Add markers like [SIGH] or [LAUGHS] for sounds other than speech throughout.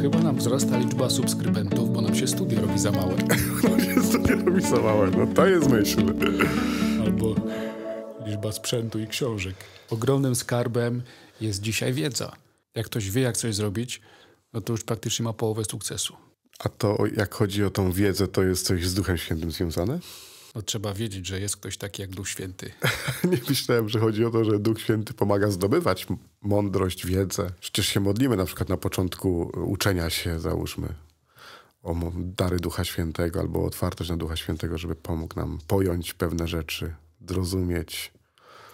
chyba nam wzrasta liczba subskrybentów, bo nam się studio robi za małe. nam [LAUGHS] się studio robi za małe, no to jest myśl. Albo liczba sprzętu i książek. Ogromnym skarbem jest dzisiaj wiedza. Jak ktoś wie, jak coś zrobić, no to już praktycznie ma połowę sukcesu. A to, jak chodzi o tą wiedzę, to jest coś z Duchem Świętym związane? No, trzeba wiedzieć, że jest ktoś taki jak Duch Święty. [LAUGHS] nie myślałem, że chodzi o to, że Duch Święty pomaga zdobywać mądrość, wiedzę. Przecież się modlimy na przykład na początku uczenia się, załóżmy, o dary Ducha Świętego albo otwartość na Ducha Świętego, żeby pomógł nam pojąć pewne rzeczy, zrozumieć.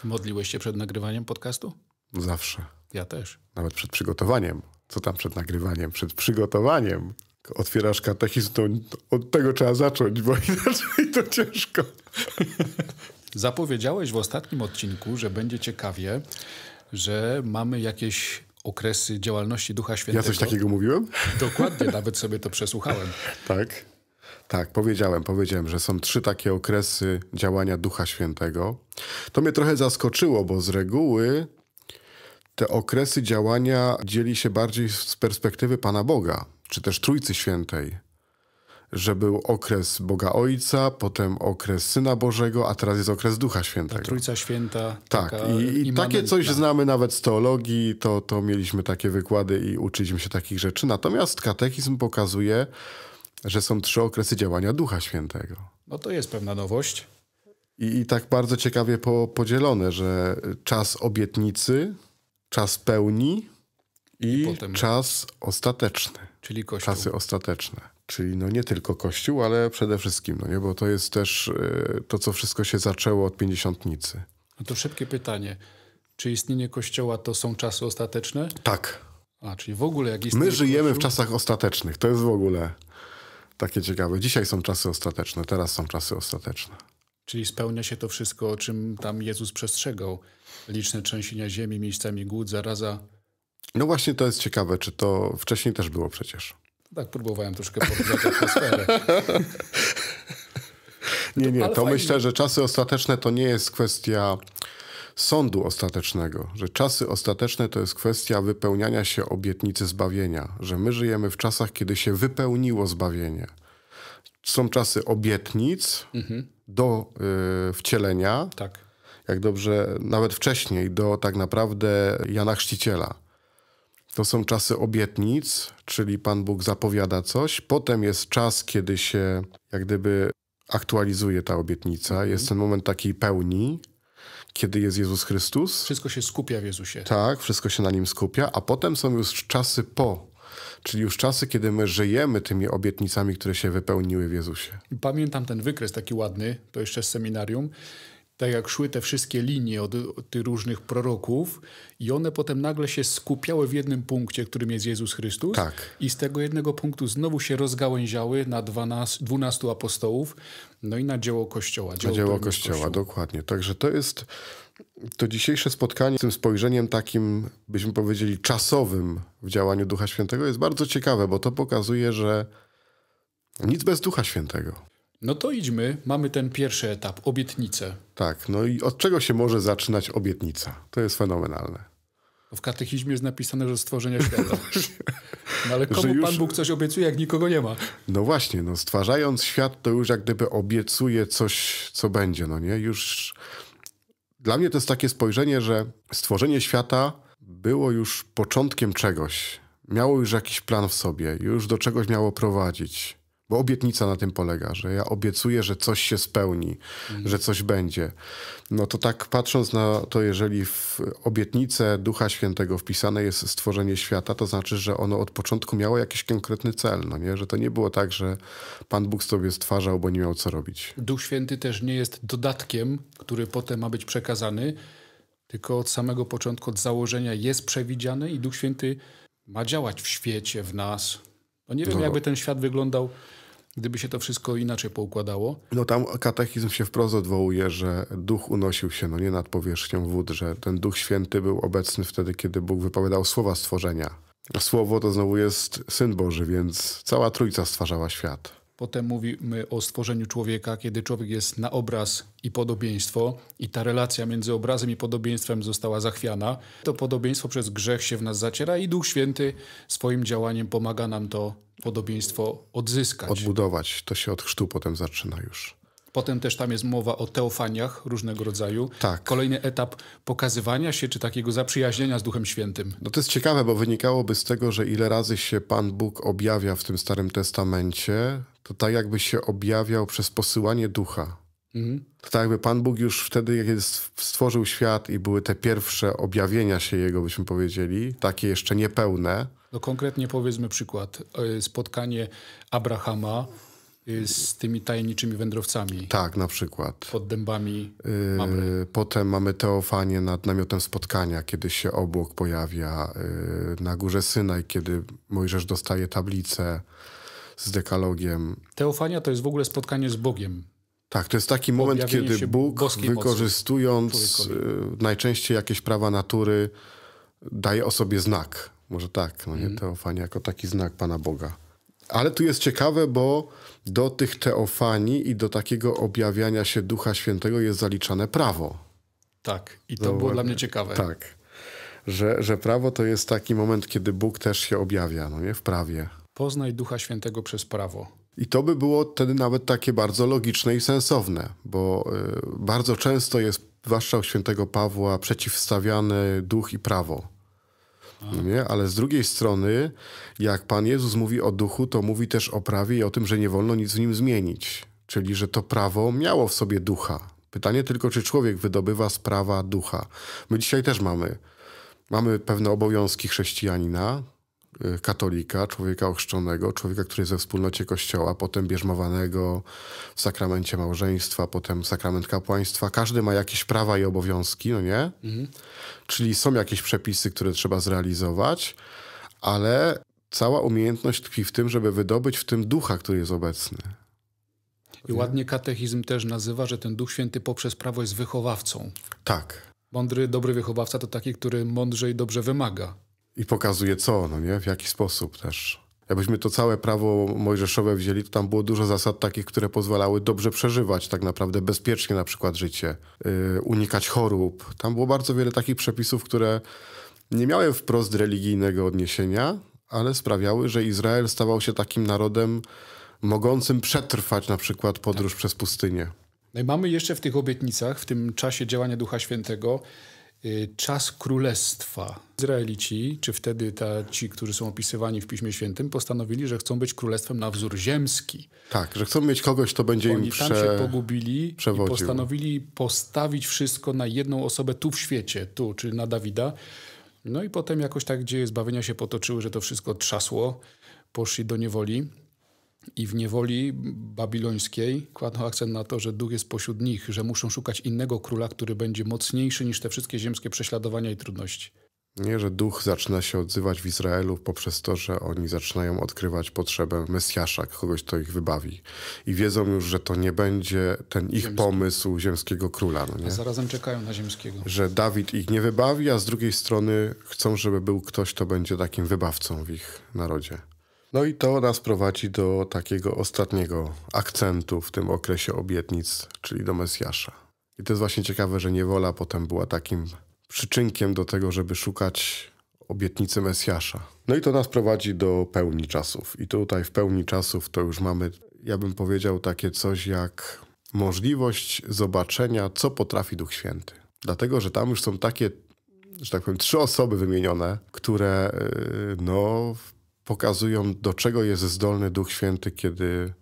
Modliłeś się przed nagrywaniem podcastu? Zawsze. Ja też. Nawet przed przygotowaniem. Co tam przed nagrywaniem? Przed przygotowaniem otwierasz katechizm, to od tego trzeba zacząć, bo [LAUGHS] inaczej to ciężko. Zapowiedziałeś w ostatnim odcinku, że będzie ciekawie, że mamy jakieś okresy działalności Ducha Świętego. Ja coś takiego mówiłem? Dokładnie, nawet sobie to przesłuchałem. [LAUGHS] tak. Tak, powiedziałem, powiedziałem, że są trzy takie okresy działania Ducha Świętego. To mnie trochę zaskoczyło, bo z reguły te okresy działania dzieli się bardziej z perspektywy Pana Boga, czy też Trójcy Świętej. Że był okres Boga Ojca, potem okres Syna Bożego, a teraz jest okres Ducha Świętego. Ta Trójca Święta. Tak, i, i takie coś znamy nawet z teologii, to, to mieliśmy takie wykłady i uczyliśmy się takich rzeczy. Natomiast katechizm pokazuje, że są trzy okresy działania Ducha Świętego. No to jest pewna nowość. I, i tak bardzo ciekawie po, podzielone, że czas obietnicy, czas pełni i, I potem... czas ostateczny. Czyli kościół. Czasy ostateczne. Czyli no nie tylko Kościół, ale przede wszystkim, no nie? bo to jest też e, to, co wszystko się zaczęło od pięćdziesiątnicy. No to szybkie pytanie. Czy istnienie Kościoła to są czasy ostateczne? Tak. A, czyli w ogóle jak istnieje My żyjemy kościół? w czasach ostatecznych. To jest w ogóle takie ciekawe. Dzisiaj są czasy ostateczne, teraz są czasy ostateczne. Czyli spełnia się to wszystko, o czym tam Jezus przestrzegał. Liczne trzęsienia ziemi, miejscami głód, zaraza. No właśnie to jest ciekawe, czy to wcześniej też było przecież. Tak, próbowałem troszkę podgrzać atmosferę. [LAUGHS] nie, nie, to myślę, że czasy ostateczne to nie jest kwestia sądu ostatecznego, że czasy ostateczne to jest kwestia wypełniania się obietnicy zbawienia, że my żyjemy w czasach, kiedy się wypełniło zbawienie. Są czasy obietnic, mhm do y, wcielenia. Tak. Jak dobrze, nawet wcześniej, do tak naprawdę Jana Chrzciciela. To są czasy obietnic, czyli Pan Bóg zapowiada coś. Potem jest czas, kiedy się jak gdyby aktualizuje ta obietnica. Mhm. Jest ten moment takiej pełni, kiedy jest Jezus Chrystus. Wszystko się skupia w Jezusie. Tak, wszystko się na nim skupia, a potem są już czasy po Czyli już czasy, kiedy my żyjemy tymi obietnicami, które się wypełniły w Jezusie. Pamiętam ten wykres taki ładny, to jeszcze z seminarium, tak jak szły te wszystkie linie od, od, tych różnych proroków i one potem nagle się skupiały w jednym punkcie, którym jest Jezus Chrystus. Tak. I z tego jednego punktu znowu się rozgałęziały na dwunastu apostołów, no i na dzieło Kościoła. Dzieło na dzieło Kościoła, Kościoła, dokładnie. Także to jest to dzisiejsze spotkanie z tym spojrzeniem takim, byśmy powiedzieli, czasowym w działaniu Ducha Świętego jest bardzo ciekawe, bo to pokazuje, że nic bez Ducha Świętego. No to idźmy, mamy ten pierwszy etap, obietnicę. Tak, no i od czego się może zaczynać obietnica? To jest fenomenalne. W katechizmie jest napisane, że stworzenia świata. [LAUGHS] No, no ale komu już... Pan Bóg coś obiecuje, jak nikogo nie ma? No właśnie, no stwarzając świat, to już jak gdyby obiecuje coś, co będzie, no nie? Już dla mnie to jest takie spojrzenie, że stworzenie świata było już początkiem czegoś. Miało już jakiś plan w sobie, już do czegoś miało prowadzić. Bo obietnica na tym polega, że ja obiecuję, że coś się spełni, mm. że coś będzie. No to tak patrząc na to, jeżeli w obietnicę Ducha Świętego wpisane jest stworzenie świata, to znaczy, że ono od początku miało jakiś konkretny cel, no nie? Że to nie było tak, że Pan Bóg sobie stwarzał, bo nie miał co robić. Duch Święty też nie jest dodatkiem, który potem ma być przekazany, tylko od samego początku, od założenia jest przewidziany i Duch Święty ma działać w świecie, w nas. No nie no wiem, no. jakby ten świat wyglądał, gdyby się to wszystko inaczej poukładało. No tam katechizm się wprost odwołuje, że duch unosił się, no nie nad powierzchnią wód, że ten duch święty był obecny wtedy, kiedy Bóg wypowiadał słowa stworzenia. Słowo to znowu jest Syn Boży, więc cała Trójca stwarzała świat. Potem mówimy o stworzeniu człowieka, kiedy człowiek jest na obraz i podobieństwo, i ta relacja między obrazem i podobieństwem została zachwiana. To podobieństwo przez grzech się w nas zaciera, i Duch Święty swoim działaniem pomaga nam to podobieństwo odzyskać. Odbudować. To się od chrztu potem zaczyna już. Potem też tam jest mowa o teofaniach różnego rodzaju. Tak. Kolejny etap pokazywania się, czy takiego zaprzyjaźnienia z Duchem Świętym. No to jest ciekawe, bo wynikałoby z tego, że ile razy się Pan Bóg objawia w tym Starym Testamencie, to tak jakby się objawiał przez posyłanie Ducha. Mhm. To tak jakby Pan Bóg już wtedy, kiedy stworzył świat i były te pierwsze objawienia się Jego, byśmy powiedzieli, takie jeszcze niepełne. No konkretnie powiedzmy przykład, e, spotkanie Abrahama Y, z tymi tajemniczymi wędrowcami. Tak, na przykład. Pod dębami y, Potem mamy Teofanie nad namiotem spotkania, kiedy się obłok pojawia y, na górze Synaj, kiedy Mojżesz dostaje tablicę z dekalogiem. Teofania to jest w ogóle spotkanie z Bogiem. Tak, to jest taki Objawienie moment, kiedy Bóg, wykorzystując najczęściej jakieś prawa natury, daje o sobie znak. Może tak, no nie? Mm. Teofania jako taki znak Pana Boga. Ale tu jest ciekawe, bo do tych teofanii i do takiego objawiania się Ducha Świętego jest zaliczane prawo. Tak, i to było dla mnie ciekawe. Tak, że, że prawo to jest taki moment, kiedy Bóg też się objawia, no nie, w prawie. Poznaj Ducha Świętego przez prawo. I to by było wtedy nawet takie bardzo logiczne i sensowne, bo y, bardzo często jest, zwłaszcza u świętego Pawła, przeciwstawiany duch i prawo. No nie? Ale z drugiej strony, jak Pan Jezus mówi o duchu, to mówi też o prawie i o tym, że nie wolno nic w nim zmienić. Czyli, że to prawo miało w sobie ducha. Pytanie tylko, czy człowiek wydobywa z prawa ducha. My dzisiaj też mamy. Mamy pewne obowiązki chrześcijanina, Y, katolika, człowieka ochrzczonego, człowieka, który jest we wspólnocie kościoła, potem bierzmowanego w sakramencie małżeństwa, potem sakrament kapłaństwa. Każdy ma jakieś prawa i obowiązki, no nie? Mhm. Czyli są jakieś przepisy, które trzeba zrealizować, ale cała umiejętność tkwi w tym, żeby wydobyć w tym ducha, który jest obecny. I ładnie katechizm też nazywa, że ten Duch Święty poprzez prawo jest wychowawcą. Tak. Mądry, dobry wychowawca to taki, który mądrze i dobrze wymaga i pokazuje co, no nie? W jaki sposób też. Jakbyśmy to całe prawo mojżeszowe wzięli, to tam było dużo zasad takich, które pozwalały dobrze przeżywać tak naprawdę, bezpiecznie na przykład życie, yy, unikać chorób. Tam było bardzo wiele takich przepisów, które nie miały wprost religijnego odniesienia, ale sprawiały, że Izrael stawał się takim narodem mogącym przetrwać na przykład podróż tak. przez pustynię. No i mamy jeszcze w tych obietnicach, w tym czasie działania Ducha Świętego, Y, czas królestwa. Izraelici, czy wtedy ta, ci, którzy są opisywani w Piśmie Świętym, postanowili, że chcą być królestwem na wzór ziemski. Tak, że chcą mieć kogoś, kto będzie Oni im prze... tam się pogubili przewodził. i postanowili postawić wszystko na jedną osobę tu w świecie, tu, czy na Dawida. No i potem jakoś tak dzieje zbawienia się potoczyły, że to wszystko trzasło, poszli do niewoli. I w niewoli babilońskiej kładą akcent na to, że duch jest pośród nich, że muszą szukać innego króla, który będzie mocniejszy niż te wszystkie ziemskie prześladowania i trudności. Nie, że duch zaczyna się odzywać w Izraelu poprzez to, że oni zaczynają odkrywać potrzebę Mesjasza, kogoś, kto ich wybawi. I wiedzą już, że to nie będzie ten ich Ziemski. pomysł ziemskiego króla. No nie? A zarazem czekają na ziemskiego. Że Dawid ich nie wybawi, a z drugiej strony chcą, żeby był ktoś, kto będzie takim wybawcą w ich narodzie. No i to nas prowadzi do takiego ostatniego akcentu w tym okresie obietnic, czyli do Mesjasza. I to jest właśnie ciekawe, że niewola potem była takim przyczynkiem do tego, żeby szukać obietnicy Mesjasza. No i to nas prowadzi do pełni czasów. I tutaj w pełni czasów to już mamy, ja bym powiedział, takie coś jak możliwość zobaczenia, co potrafi Duch Święty. Dlatego, że tam już są takie, że tak powiem, trzy osoby wymienione, które y, no, pokazują, do czego jest zdolny Duch Święty, kiedy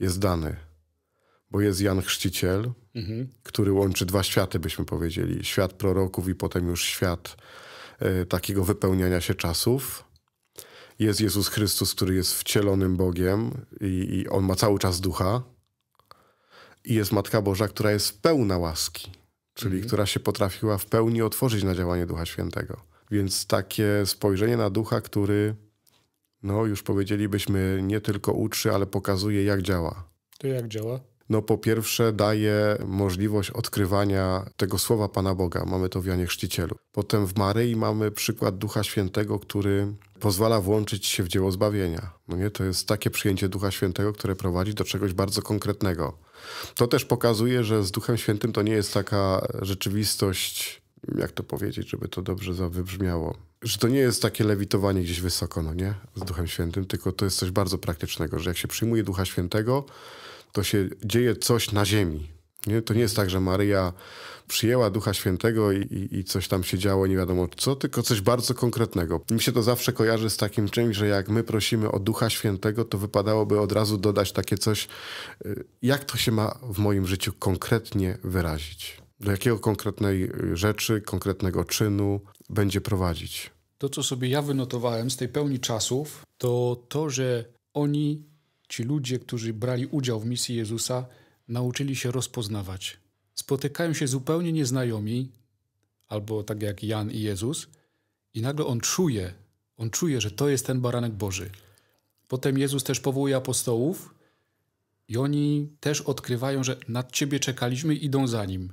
jest dany. Bo jest Jan Chrzciciel, mhm. który łączy dwa światy, byśmy powiedzieli. Świat proroków i potem już świat y, takiego wypełniania się czasów. Jest Jezus Chrystus, który jest wcielonym Bogiem i, i on ma cały czas ducha. I jest Matka Boża, która jest pełna łaski, czyli mhm. która się potrafiła w pełni otworzyć na działanie Ducha Świętego. Więc takie spojrzenie na ducha, który no, już powiedzielibyśmy, nie tylko uczy, ale pokazuje, jak działa. To jak działa? No, po pierwsze, daje możliwość odkrywania tego słowa Pana Boga. Mamy to w Janie Chrzcicielu. Potem w Maryi mamy przykład Ducha Świętego, który pozwala włączyć się w dzieło zbawienia. No nie, to jest takie przyjęcie Ducha Świętego, które prowadzi do czegoś bardzo konkretnego. To też pokazuje, że z Duchem Świętym to nie jest taka rzeczywistość, jak to powiedzieć, żeby to dobrze wybrzmiało że to nie jest takie lewitowanie gdzieś wysoko, no nie? Z Duchem Świętym, tylko to jest coś bardzo praktycznego, że jak się przyjmuje Ducha Świętego, to się dzieje coś na ziemi. Nie? To nie jest tak, że Maryja przyjęła Ducha Świętego i, i, coś tam się działo, nie wiadomo co, tylko coś bardzo konkretnego. Mi się to zawsze kojarzy z takim czymś, że jak my prosimy o Ducha Świętego, to wypadałoby od razu dodać takie coś, y, jak to się ma w moim życiu konkretnie wyrazić do jakiego konkretnej y, rzeczy, konkretnego czynu będzie prowadzić. To, co sobie ja wynotowałem z tej pełni czasów, to to, że oni, ci ludzie, którzy brali udział w misji Jezusa, nauczyli się rozpoznawać. Spotykają się zupełnie nieznajomi, albo tak jak Jan i Jezus, i nagle on czuje, on czuje, że to jest ten baranek Boży. Potem Jezus też powołuje apostołów, i oni też odkrywają, że nad ciebie czekaliśmy, idą za nim.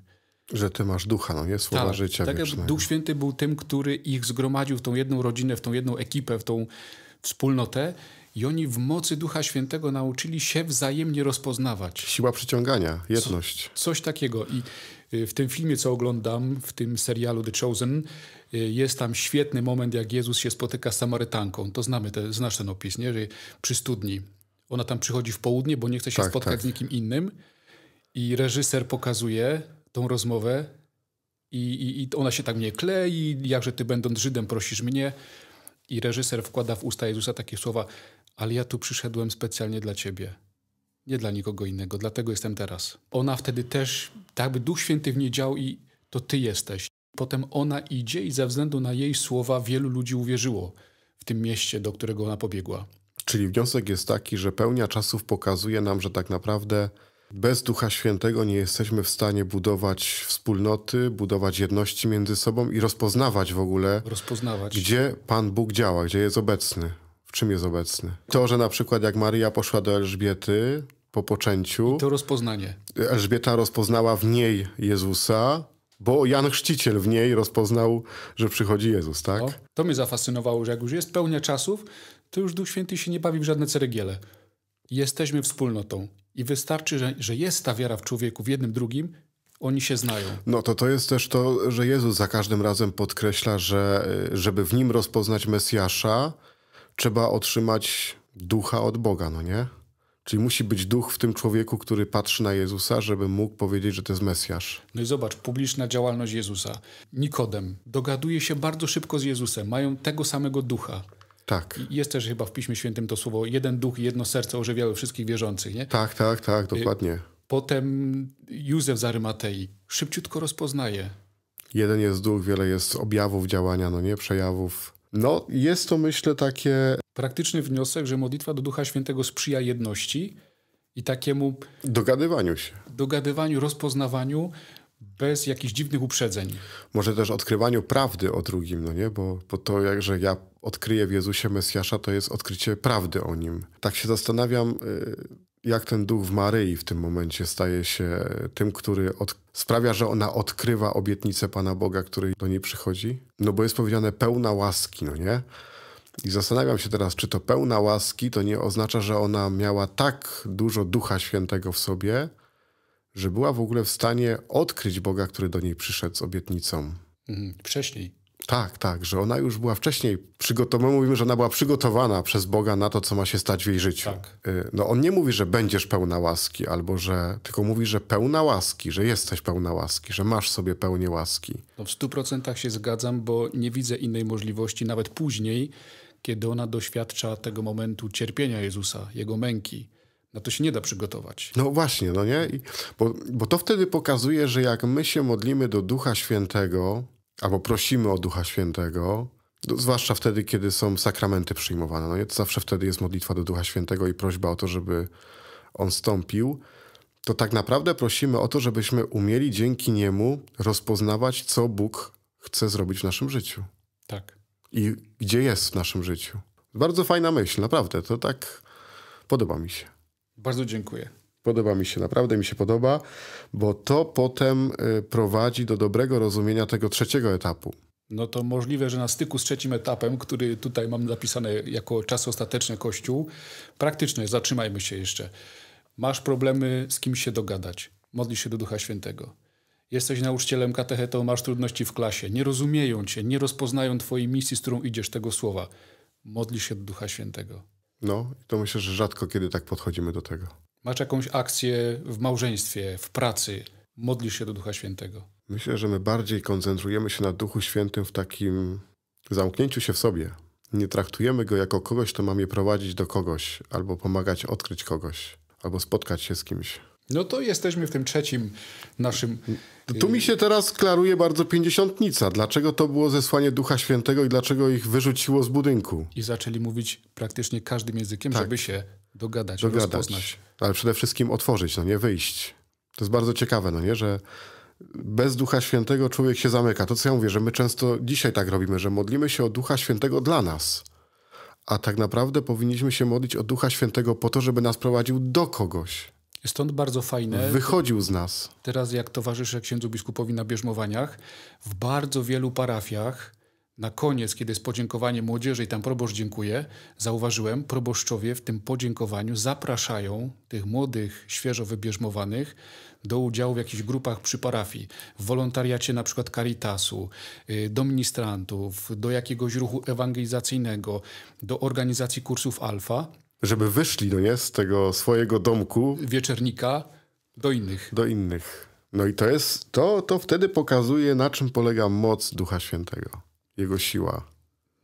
Że ty masz ducha, no nie? Słowa tak, życia Tak wiecznego. Duch Święty był tym, który ich zgromadził w tą jedną rodzinę, w tą jedną ekipę, w tą wspólnotę i oni w mocy Ducha Świętego nauczyli się wzajemnie rozpoznawać. Siła przyciągania, jedność. Co, coś takiego. I y, w tym filmie, co oglądam, w tym serialu The Chosen, y, jest tam świetny moment, jak Jezus się spotyka z Samarytanką. To znamy, te, znasz ten opis, nie? Że przy studni. Ona tam przychodzi w południe, bo nie chce się tak, spotkać tak. z nikim innym. I reżyser pokazuje, tą rozmowę i, i, i ona się tak mnie klei, jakże ty będąc Żydem prosisz mnie. I reżyser wkłada w usta Jezusa takie słowa, ale ja tu przyszedłem specjalnie dla ciebie, nie dla nikogo innego, dlatego jestem teraz. Ona wtedy też, tak by Duch Święty w niej dział i to ty jesteś. Potem ona idzie i ze względu na jej słowa wielu ludzi uwierzyło w tym mieście, do którego ona pobiegła. Czyli wniosek jest taki, że pełnia czasów pokazuje nam, że tak naprawdę bez Ducha Świętego nie jesteśmy w stanie budować wspólnoty, budować jedności między sobą i rozpoznawać w ogóle, rozpoznawać. gdzie Pan Bóg działa, gdzie jest obecny, w czym jest obecny. To, że na przykład jak Maria poszła do Elżbiety po poczęciu. I to rozpoznanie. Elżbieta rozpoznała w niej Jezusa, bo Jan Chrzciciel w niej rozpoznał, że przychodzi Jezus, tak? O, to mnie zafascynowało, że jak już jest pełnia czasów, to już Duch Święty się nie bawi w żadne ceregiele. Jesteśmy wspólnotą i wystarczy, że, że jest ta wiara w człowieku, w jednym, drugim, oni się znają. No to to jest też to, że Jezus za każdym razem podkreśla, że żeby w nim rozpoznać Mesjasza, trzeba otrzymać ducha od Boga, no nie? Czyli musi być duch w tym człowieku, który patrzy na Jezusa, żeby mógł powiedzieć, że to jest Mesjasz. No i zobacz, publiczna działalność Jezusa. Nikodem dogaduje się bardzo szybko z Jezusem, mają tego samego ducha. Tak. Jest też chyba w Piśmie Świętym to słowo jeden duch i jedno serce ożywiały wszystkich wierzących, nie? Tak, tak, tak, y, dokładnie. Potem Józef z Arymatei szybciutko rozpoznaje. Jeden jest duch, wiele jest objawów działania, no nie przejawów. No, jest to myślę takie... Praktyczny wniosek, że modlitwa do Ducha Świętego sprzyja jedności i takiemu... Dogadywaniu się. Dogadywaniu, rozpoznawaniu, bez jakichś dziwnych uprzedzeń. Może też odkrywaniu prawdy o drugim, no nie? Bo, bo to, jak, że ja odkryję w Jezusie Mesjasza, to jest odkrycie prawdy o nim. Tak się zastanawiam, y, jak ten duch w Maryi w tym momencie staje się tym, który od... sprawia, że ona odkrywa obietnicę Pana Boga, który do niej przychodzi. No bo jest powiedziane pełna łaski, no nie? I zastanawiam się teraz, czy to pełna łaski to nie oznacza, że ona miała tak dużo Ducha Świętego w sobie, że była w ogóle w stanie odkryć Boga, który do niej przyszedł z obietnicą. Mhm, wcześniej. Tak, tak, że ona już była wcześniej przygotowana. Mówimy, że ona była przygotowana przez Boga na to, co ma się stać w jej życiu. Tak. Y, no on nie mówi, że będziesz pełna łaski, albo że. Tylko mówi, że pełna łaski, że jesteś pełna łaski, że masz sobie pełnię łaski. No w stu procentach się zgadzam, bo nie widzę innej możliwości, nawet później, kiedy ona doświadcza tego momentu cierpienia Jezusa, jego męki na no to się nie da przygotować. No właśnie, no nie? I, bo, bo to wtedy pokazuje, że jak my się modlimy do Ducha Świętego, albo prosimy o Ducha Świętego, no zwłaszcza wtedy, kiedy są sakramenty przyjmowane, no nie? To zawsze wtedy jest modlitwa do Ducha Świętego i prośba o to, żeby On stąpił, to tak naprawdę prosimy o to, żebyśmy umieli dzięki Niemu rozpoznawać, co Bóg chce zrobić w naszym życiu. Tak. I gdzie jest w naszym życiu. Bardzo fajna myśl, naprawdę. To tak podoba mi się. Bardzo dziękuję. Podoba mi się, naprawdę mi się podoba, bo to potem y, prowadzi do dobrego rozumienia tego trzeciego etapu. No to możliwe, że na styku z trzecim etapem, który tutaj mam napisane jako czas ostateczny Kościół, praktycznie zatrzymajmy się jeszcze. Masz problemy, z kim się dogadać. Modlisz się do Ducha Świętego. Jesteś nauczycielem katechetą, masz trudności w klasie. Nie rozumieją cię, nie rozpoznają twojej misji, z którą idziesz, tego słowa. Modlisz się do Ducha Świętego. No, to myślę, że rzadko kiedy tak podchodzimy do tego. Masz jakąś akcję w małżeństwie, w pracy? Modlisz się do Ducha Świętego? Myślę, że my bardziej koncentrujemy się na Duchu Świętym w takim zamknięciu się w sobie. Nie traktujemy go jako kogoś, kto ma mnie prowadzić do kogoś, albo pomagać odkryć kogoś, albo spotkać się z kimś. No to jesteśmy w tym trzecim naszym. No tu mi się teraz klaruje bardzo pięćdziesiątnica. Dlaczego to było zesłanie Ducha Świętego i dlaczego ich wyrzuciło z budynku? I zaczęli mówić praktycznie każdym językiem, tak. żeby się dogadać, dogadać, rozpoznać. Ale przede wszystkim otworzyć, no nie wyjść. To jest bardzo ciekawe, no nie, że bez Ducha Świętego człowiek się zamyka. To co ja mówię, że my często dzisiaj tak robimy, że modlimy się o Ducha Świętego dla nas. A tak naprawdę powinniśmy się modlić o Ducha Świętego po to, żeby nas prowadził do kogoś. Stąd bardzo fajne. Wychodził z nas. Teraz jak towarzyszę księdzu biskupowi na bierzmowaniach, w bardzo wielu parafiach na koniec, kiedy jest podziękowanie młodzieży i tam proboszcz dziękuję, zauważyłem, proboszczowie w tym podziękowaniu zapraszają tych młodych, świeżo wybierzmowanych do udziału w jakichś grupach przy parafii, w wolontariacie na przykład Caritasu, y, do ministrantów, do jakiegoś ruchu ewangelizacyjnego, do organizacji kursów alfa żeby wyszli, no nie, z tego swojego domku. Wieczornika do innych. Do innych. No i to jest, to, to wtedy pokazuje, na czym polega moc Ducha Świętego, jego siła.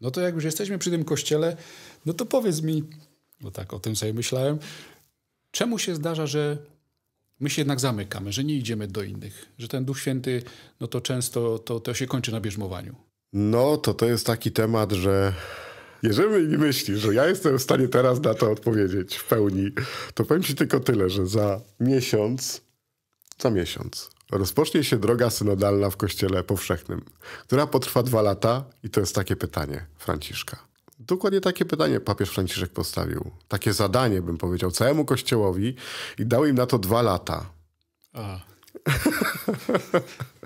No to jak już jesteśmy przy tym kościele, no to powiedz mi, bo tak o tym sobie myślałem, czemu się zdarza, że my się jednak zamykamy, że nie idziemy do innych, że ten Duch Święty, no to często to, to się kończy na bierzmowaniu. No to to jest taki temat, że jeżeli myślisz, że ja jestem w stanie teraz na to odpowiedzieć w pełni, to powiem ci tylko tyle, że za miesiąc, za miesiąc rozpocznie się droga synodalna w Kościele Powszechnym, która potrwa dwa lata i to jest takie pytanie Franciszka. Dokładnie takie pytanie papież Franciszek postawił. Takie zadanie, bym powiedział, całemu Kościołowi i dał im na to dwa lata. A. [LAUGHS]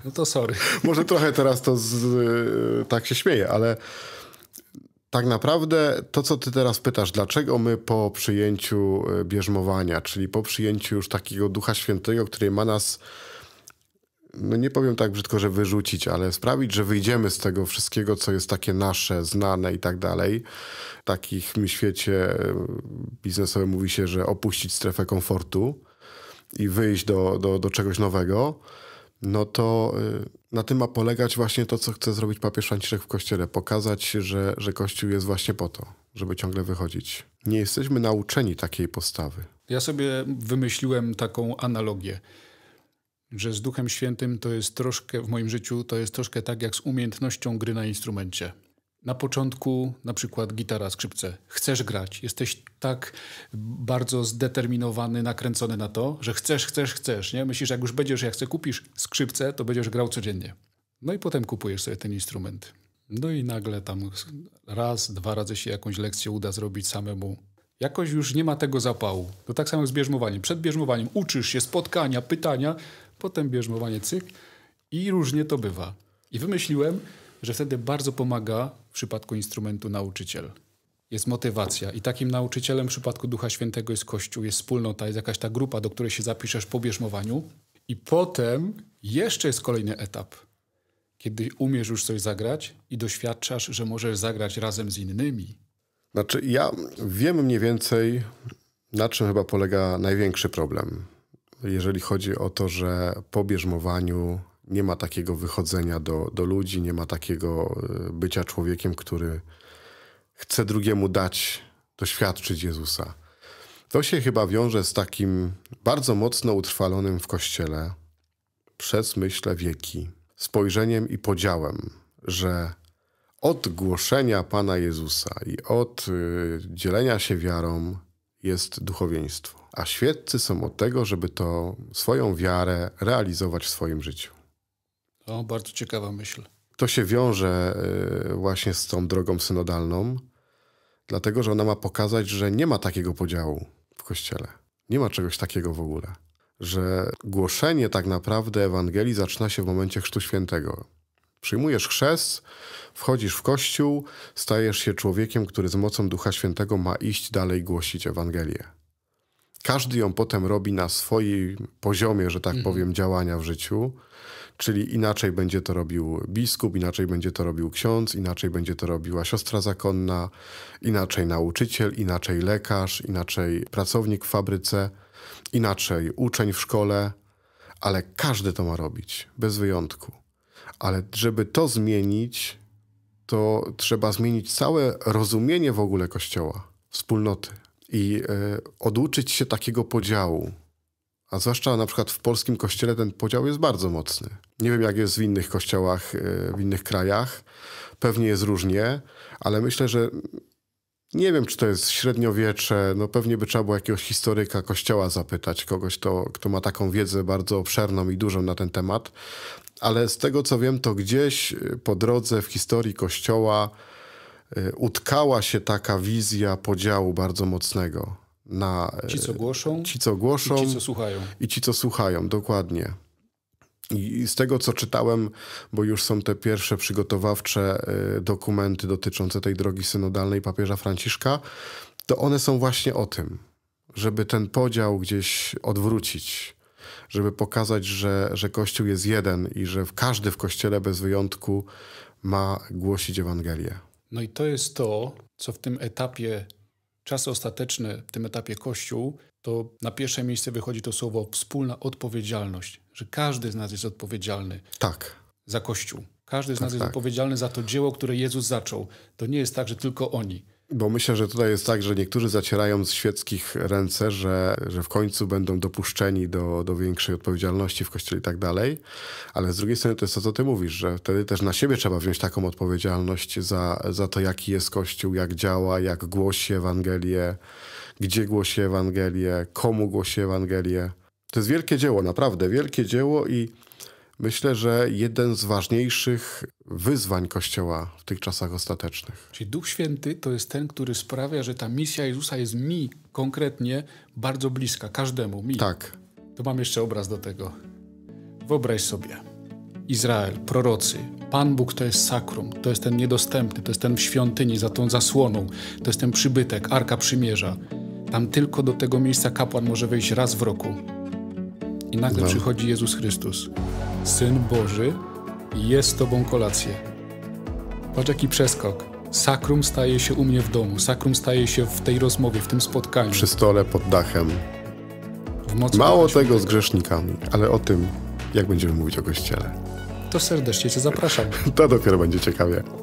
No to sorry. Może trochę teraz to z, tak się śmieje, ale tak naprawdę to, co ty teraz pytasz, dlaczego my po przyjęciu e, bierzmowania, czyli po przyjęciu już takiego Ducha Świętego, który ma nas, no nie powiem tak brzydko, że wyrzucić, ale sprawić, że wyjdziemy z tego wszystkiego, co jest takie nasze, znane i tak dalej. W takim świecie e, biznesowym mówi się, że opuścić strefę komfortu i wyjść do, do, do czegoś nowego, no to e, na tym ma polegać właśnie to, co chce zrobić papież Franciszek w kościele. Pokazać, że, że kościół jest właśnie po to, żeby ciągle wychodzić. Nie jesteśmy nauczeni takiej postawy. Ja sobie wymyśliłem taką analogię, że z Duchem Świętym to jest troszkę, w moim życiu, to jest troszkę tak jak z umiejętnością gry na instrumencie na początku na przykład gitara, skrzypce. Chcesz grać, jesteś tak bardzo zdeterminowany, nakręcony na to, że chcesz, chcesz, chcesz. Nie? Myślisz, jak już będziesz, jak chcę kupisz skrzypce, to będziesz grał codziennie. No i potem kupujesz sobie ten instrument. No i nagle tam raz, dwa razy się jakąś lekcję uda zrobić samemu. Jakoś już nie ma tego zapału. To tak samo jak z bierzmowaniem. Przed bierzmowaniem uczysz się spotkania, pytania, potem bierzmowanie cyk i różnie to bywa. I wymyśliłem, że wtedy bardzo pomaga w przypadku instrumentu nauczyciel. Jest motywacja i takim nauczycielem w przypadku Ducha Świętego jest Kościół, jest wspólnota, jest jakaś ta grupa, do której się zapiszesz po bierzmowaniu i potem jeszcze jest kolejny etap, kiedy umiesz już coś zagrać i doświadczasz, że możesz zagrać razem z innymi. Znaczy ja wiem mniej więcej, na czym chyba polega największy problem jeżeli chodzi o to, że po bierzmowaniu nie ma takiego wychodzenia do, do ludzi, nie ma takiego e, bycia człowiekiem, który chce drugiemu dać, doświadczyć Jezusa. To się chyba wiąże z takim bardzo mocno utrwalonym w kościele przez, myślę, wieki spojrzeniem i podziałem, że od głoszenia Pana Jezusa i od e, dzielenia się wiarą jest duchowieństwo, a świadcy są od tego, żeby to swoją wiarę realizować w swoim życiu. O, bardzo ciekawa myśl. To się wiąże y, właśnie z tą drogą synodalną, dlatego że ona ma pokazać, że nie ma takiego podziału w Kościele. Nie ma czegoś takiego w ogóle. Że głoszenie tak naprawdę Ewangelii zaczyna się w momencie Chrztu Świętego. Przyjmujesz chrzest, wchodzisz w kościół, stajesz się człowiekiem, który z mocą Ducha Świętego ma iść dalej głosić Ewangelię. Każdy ją potem robi na swoim poziomie, że tak mhm. powiem, działania w życiu. Czyli inaczej będzie to robił biskup, inaczej będzie to robił ksiądz, inaczej będzie to robiła siostra zakonna, inaczej nauczyciel, inaczej lekarz, inaczej pracownik w fabryce, inaczej uczeń w szkole, ale każdy to ma robić, bez wyjątku. Ale żeby to zmienić, to trzeba zmienić całe rozumienie w ogóle Kościoła, wspólnoty i y, oduczyć się takiego podziału, a zwłaszcza na przykład w polskim kościele ten podział jest bardzo mocny. Nie wiem, jak jest w innych kościołach, e, w innych krajach. Pewnie jest różnie, ale myślę, że nie wiem, czy to jest średniowiecze. No pewnie by trzeba było jakiegoś historyka kościoła zapytać, kogoś, kto ma taką wiedzę bardzo obszerną i dużą na ten temat. Ale z tego, co wiem, to gdzieś e, po drodze w historii kościoła e, utkała się taka wizja podziału bardzo mocnego na... Ci, co e, głoszą. Ci, co głoszą. I ci, co słuchają. I ci, co słuchają, dokładnie. I z tego, co czytałem, bo już są te pierwsze przygotowawcze e, dokumenty dotyczące tej drogi synodalnej papieża Franciszka, to one są właśnie o tym, żeby ten podział gdzieś odwrócić, żeby pokazać, że, że Kościół jest jeden i że każdy w Kościele bez wyjątku ma głosić Ewangelię. No i to jest to, co w tym etapie czasy ostateczne w tym etapie Kościół, to na pierwsze miejsce wychodzi to słowo wspólna odpowiedzialność, że każdy z nas jest odpowiedzialny tak. za Kościół. Każdy z tak, nas jest tak. odpowiedzialny za to dzieło, które Jezus zaczął. To nie jest tak, że tylko oni. Bo myślę, że tutaj jest tak, że niektórzy zacierają z świeckich ręce, że, że w końcu będą dopuszczeni do, do większej odpowiedzialności w kościele i tak dalej. Ale z drugiej strony to jest to, co ty mówisz, że wtedy też na siebie trzeba wziąć taką odpowiedzialność za, za to, jaki jest kościół, jak działa, jak głosi Ewangelię, gdzie głosi Ewangelię, komu głosi Ewangelię. To jest wielkie dzieło, naprawdę wielkie dzieło i myślę, że jeden z ważniejszych wyzwań Kościoła w tych czasach ostatecznych. Czyli Duch Święty to jest ten, który sprawia, że ta misja Jezusa jest mi konkretnie bardzo bliska, każdemu, mi. Tak. To mam jeszcze obraz do tego. Wyobraź sobie, Izrael, prorocy, Pan Bóg to jest sakrum, to jest ten niedostępny, to jest ten w świątyni za tą zasłoną, to jest ten przybytek, Arka Przymierza. Tam tylko do tego miejsca kapłan może wejść raz w roku. I nagle no. przychodzi Jezus Chrystus. Syn Boży, jest Tobą kolację. Patrz jaki przeskok. Sakrum staje się u mnie w domu, sakrum staje się w tej rozmowie, w tym spotkaniu. Przy stole pod dachem. Mało tego z grzesznikami, ale o tym, jak będziemy mówić o Kościele. To serdecznie Cię zapraszam. [LAUGHS] to dopiero będzie ciekawie.